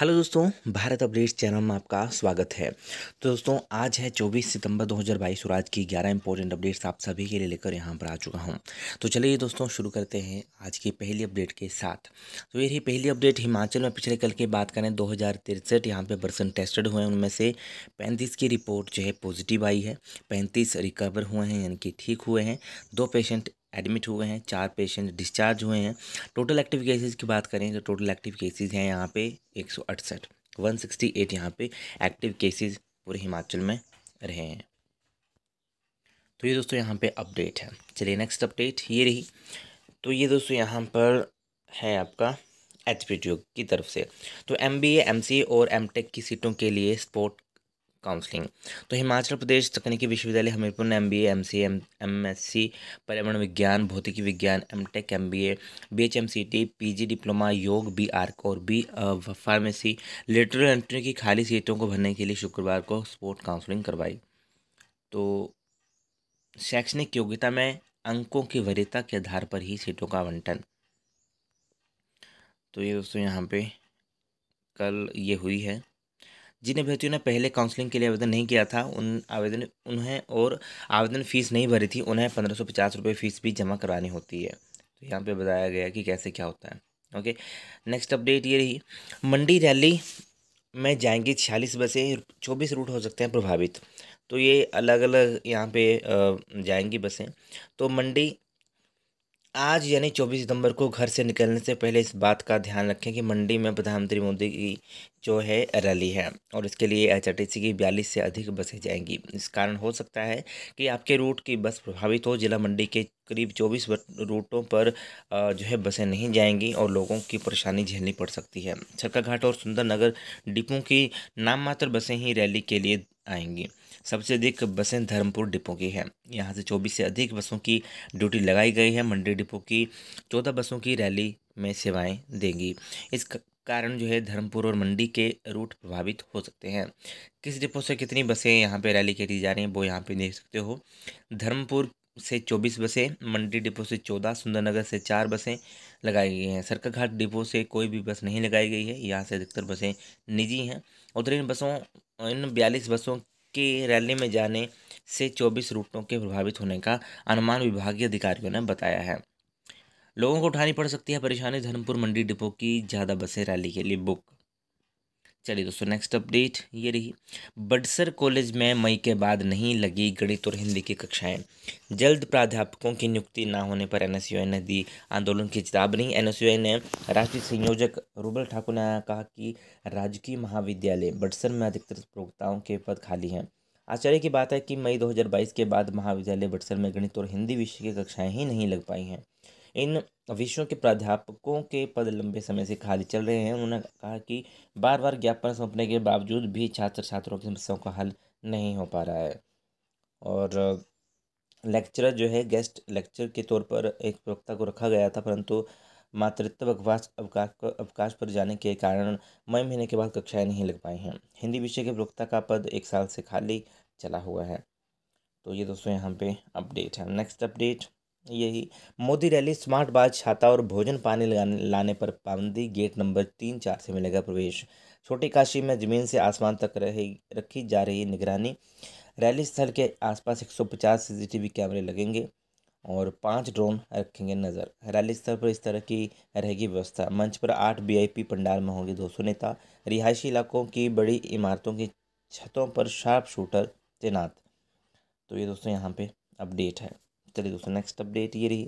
hello दोस्तों Bharat updates channel में आपका स्वागत है तो दोस्तों आज है 24 सितंबर 2022 और आज की 11 इंपॉर्टेंट अपडेट्स आप सभी के लिए लेकर यहाँ पर आ चुका हूँ तो चलिए दोस्तों शुरू करते हैं आज की पहली अपडेट के साथ तो ये रही पहली अपडेट हिमाचल में पिछले कल की बात करें दो हज़ार तिरसठ यहाँ पर पर्सन टेस्टेड हुए हैं उनमें से पैंतीस की रिपोर्ट जो है पॉजिटिव आई है पैंतीस रिकवर हुए हैं यानी कि ठीक हुए हैं दो पेशेंट एडमिट हुए हैं चार पेशेंट डिस्चार्ज हुए हैं टोटल एक्टिव केसेस की बात करें तो टोटल एक्टिव केसेस हैं यहाँ पे एक सौ अड़सठ वन सिक्सटी एट यहाँ पर एक्टिव केसेस पूरे हिमाचल में रहे हैं तो ये दोस्तों यहाँ पे अपडेट है चलिए नेक्स्ट अपडेट ये रही तो ये दोस्तों यहाँ पर है आपका एच की तरफ से तो एम बी एम सी और एम टेक की सीटों के लिए स्पोर्ट काउंसलिंग तो हिमाचल प्रदेश तकनीकी विश्वविद्यालय हमीरपुर ने M B M C M M S C पर्यावरण विज्ञान भौतिकी विज्ञान M tech M B A B H M C T P G diploma योग बी आर और बी फार्मेसी लिटरल एंट्री की खाली सीटों को भरने के लिए शुक्रवार को स्पोर्ट काउंसलिंग करवाई तो शैक्षणिक योग्यता में अंकों की वरीयता के आधार पर ही सीटों का आवंटन तो ये दोस्तों यहाँ पे कल ये हुई है जिन अभ्यर्थियों ने पहले काउंसलिंग के लिए आवेदन नहीं किया था उन आवेदन उन्हें और आवेदन फ़ीस नहीं भरी थी उन्हें पंद्रह सौ पचास रुपये फ़ीस भी जमा करानी होती है तो यहाँ पे बताया गया कि कैसे क्या होता है ओके नेक्स्ट अपडेट ये रही मंडी रैली में जाएंगी छियालीस बसें चौबीस रूट हो सकते हैं प्रभावित तो ये अलग अलग यहाँ पे जाएंगी बसें तो मंडी आज यानी 24 सितंबर को घर से निकलने से पहले इस बात का ध्यान रखें कि मंडी में प्रधानमंत्री मोदी की जो है रैली है और इसके लिए एच की बयालीस से अधिक बसें जाएंगी इस कारण हो सकता है कि आपके रूट की बस प्रभावित हो जिला मंडी के करीब 24 रूटों पर जो है बसें नहीं जाएंगी और लोगों की परेशानी झेलनी पड़ सकती है छक्का घाट और सुंदरनगर डिपो की नाम मात्र बसें ही रैली के लिए आएंगी सबसे अधिक बसें धर्मपुर डिपो की हैं यहाँ से चौबीस से अधिक बसों की ड्यूटी लगाई गई है मंडी डिपो की चौदह बसों की रैली में सेवाएं देंगी इस कारण जो है धर्मपुर और मंडी के रूट प्रभावित हो सकते हैं किस डिपो से कितनी बसें यहाँ पे रैली करी जा रही हैं वो यहाँ पे देख सकते हो धर्मपुर से चौबीस बसें मंडी डिपो से चौदह सुंदरनगर से चार बसें लगाई गई हैं सरकाघाट डिपो से कोई भी बस नहीं लगाई गई है यहाँ से अधिकतर बसें निजी हैं उधर इन बसों इन बयालीस बसों की रैली में जाने से चौबीस रूटों के प्रभावित होने का अनुमान विभागीय अधिकारियों ने बताया है लोगों को उठानी पड़ सकती है परेशानी धर्मपुर मंडी डिपो की ज़्यादा बसें रैली के लिए बुक चलिए दोस्तों नेक्स्ट अपडेट ये रही बडसर कॉलेज में मई के बाद नहीं लगी गणित और हिंदी की कक्षाएं जल्द प्राध्यापकों की नियुक्ति ना होने पर एनएसयूआई ने दी आंदोलन की चेतावनी एनएसयूआई ने राष्ट्रीय संयोजक रूबल ठाकुर ने कहा कि राजकीय महाविद्यालय बडसर में अधिकतर प्रवक्ताओं के पद खाली हैं आश्चर्य की बात है कि मई दो के बाद महाविद्यालय बडसर में गणित और हिंदी विषय की कक्षाएँ ही नहीं लग पाई हैं इन विषयों के प्राध्यापकों के पद लंबे समय से खाली चल रहे हैं उन्होंने कहा कि बार बार ज्ञापन सौंपने के बावजूद भी छात्र छात्रों की समस्याओं का हल नहीं हो पा रहा है और लेक्चरर जो है गेस्ट लेक्चर के तौर पर एक प्रवक्ता को रखा गया था परंतु मातृत्व अवकाश अवकाश अवकाश पर जाने के कारण मई महीने के बाद कक्षाएं नहीं लग पाई हैं हिंदी विषय के प्रवक्ता का पद एक साल से खाली चला हुआ है तो ये दोस्तों यहाँ पे अपडेट है नेक्स्ट अपडेट यही मोदी रैली स्मार्ट बाज छाता और भोजन पानी लाने पर पाबंदी गेट नंबर तीन चार से मिलेगा प्रवेश छोटी काशी में जमीन से आसमान तक रही रखी जा रही निगरानी रैली स्थल के आसपास 150 सीसीटीवी कैमरे लगेंगे और पांच ड्रोन रखेंगे नज़र रैली स्थल पर इस तरह की रहेगी व्यवस्था मंच पर आठ वीआईपी पंडाल में होंगे दो नेता रिहायशी इलाकों की बड़ी इमारतों की छतों पर शार्प शूटर तैनात तो ये दोस्तों यहाँ पे अपडेट है चलिए दोस्तों नेक्स्ट अपडेट ये रही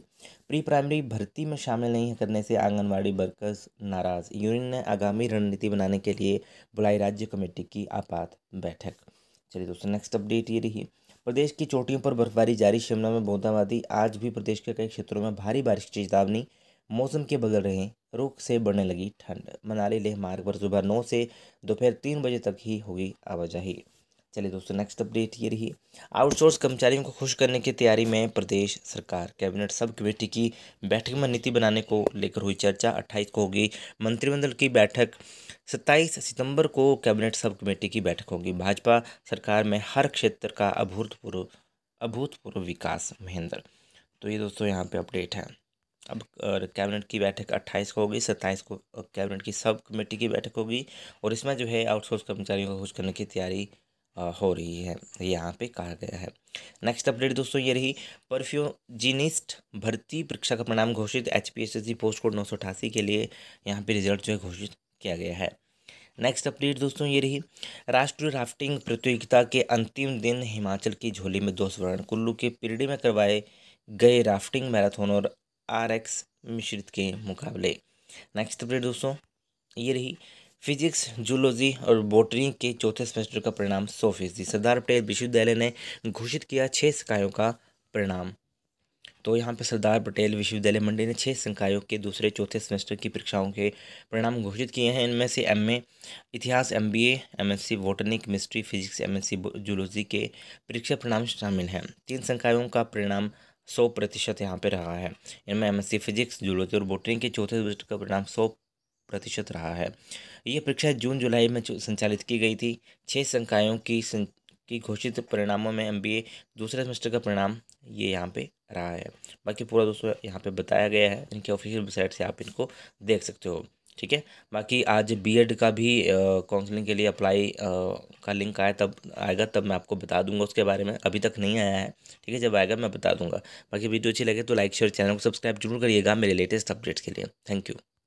प्री प्राइमरी भर्ती में शामिल नहीं करने से आंगनबाड़ी वर्कर्स नाराज़ यूनियन ने आगामी रणनीति बनाने के लिए बुलाई राज्य कमेटी की आपात बैठक चलिए दोस्तों नेक्स्ट अपडेट ये रही प्रदेश की चोटियों पर बर्फबारी जारी शिमला में बूंदाबांदी आज भी प्रदेश के कई क्षेत्रों में भारी बारिश की चेतावनी मौसम के बदल रहे रुख से बढ़ने लगी ठंड मनाली लेह मार्ग पर सुबह नौ से दोपहर तीन बजे तक ही होगी आवाजाही चलिए दोस्तों नेक्स्ट अपडेट ये रही आउटसोर्स कर्मचारियों को खुश करने की तैयारी में प्रदेश सरकार कैबिनेट सब कमेटी की बैठक में नीति बनाने को लेकर हुई चर्चा अट्ठाईस को होगी मंत्रिमंडल की बैठक सत्ताईस सितंबर को कैबिनेट सब कमेटी की बैठक होगी भाजपा सरकार में हर क्षेत्र का अभूतपूर्व अभूतपूर्व विकास महेंद्र तो ये दोस्तों यहाँ पे अपडेट है अब कैबिनेट की बैठक अट्ठाईस को होगी सत्ताईस को कैबिनेट की सब कमेटी की बैठक होगी और इसमें जो है आउटसोर्स कर्मचारियों को खुश करने की तैयारी हो रही है यहाँ पे कहा गया है नेक्स्ट अपडेट दोस्तों ये रही परफ्यूजिनिस्ट भर्ती परीक्षा का परिणाम घोषित एच पोस्ट कोड नौ के लिए यहाँ पे रिजल्ट जो है घोषित किया गया है नेक्स्ट अपडेट दोस्तों ये रही राष्ट्रीय राफ्टिंग प्रतियोगिता के अंतिम दिन हिमाचल की झोली में दो स्वर्ण कुल्लू के पिरडी में करवाए गए राफ्टिंग मैराथन और आर एक्स मिश्रित के मुकाबले नेक्स्ट अपडेट दोस्तों ये रही फिजिक्स जूलॉजी और बोटनी के चौथे सेमेस्टर का परिणाम सौ फीसदी सरदार पटेल विश्वविद्यालय ने घोषित किया छः शिकायों का परिणाम तो यहाँ पर सरदार पटेल विश्वविद्यालय मंडी ने छः संकायों के दूसरे चौथे सेमेस्टर की परीक्षाओं के परिणाम घोषित किए हैं इनमें से एमए इतिहास MBA MSc botany chemistry physics MSc zoology के परीक्षा परिणाम शामिल हैं तीन संकायों का परिणाम सौ प्रतिशत यहाँ पर रहा है इनमें एमएससी फिजिक्स जूलॉजी और बोटनी के चौथे सेमेस्टर का परिणाम सौ प्रतिशत रहा है ये परीक्षा जून जुलाई में संचालित की गई थी छः संकायों की सं... की घोषित परिणामों में एम दूसरे सेमेस्टर का परिणाम ये यहाँ पे रहा है बाकी पूरा दोस्तों यहाँ पे बताया गया है इनके ऑफिशियल वेबसाइट से आप इनको देख सकते हो ठीक है बाकी आज बीएड का भी काउंसलिंग के लिए अप्लाई आ, का लिंक आया तब आएगा तब मैं आपको बता दूंगा उसके बारे में अभी तक नहीं आया है ठीक है जब आएगा मैं बता दूंगा बाकी वीडियो अच्छी लगे तो लाइक शेयर चैनल को सब्सक्राइब जरूर करिएगा मेरे लेटेस्ट अपडेट्स के लिए थैंक यू